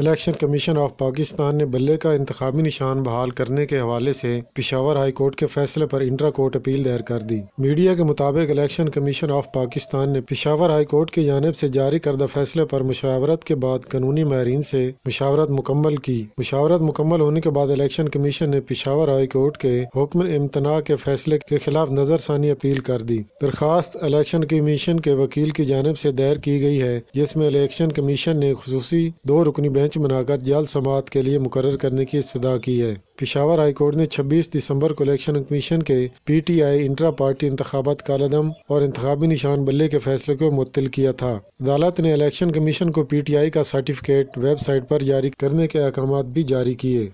election commission of Pakistan ने बल्ले का इंतबी निशान बहाल करने के हवाले से पिशावर हाई कोर्ट के फैसले पर इंटरा कोर्ट अपील दायर कर दी मीडिया के मुताबिक इलेक्शन कमीशन ऑफ पाकिस्तान ने पिशावर हाई कोर्ट की जानब से जारी करदा फैसले पर मुशावरत के बाद कानूनी माहरीन से मुशावरत मुकम्मल की मुशावरत मुकम्मल होने के बाद इलेक्शन कमीशन ने पिशावर हाई कोर्ट के हुक्म इम्तना के फैसले के खिलाफ नजरसानी अपील कर दी दरखास्त इलेक्शन कमीशन के वकील की जानब से दायर की गई है जिसमें इलेक्शन कमीशन ने खसूसी दो रुकनी बेंच बेंच बनाकर जल्द समात के लिए मुकर करने की इस्तः की है पिशावर हाईकोर्ट ने छब्बीस दिसंबर को इलेक्शन कमीशन के P T I intra party इंतबात कालदम और इंतबी निशान बल्ले के फैसले को मुतल किया था अदालत ने इलेक्शन कमीशन को पी टी आई का सर्टिफिकेट वेबसाइट पर जारी करने के अहकाम भी जारी किए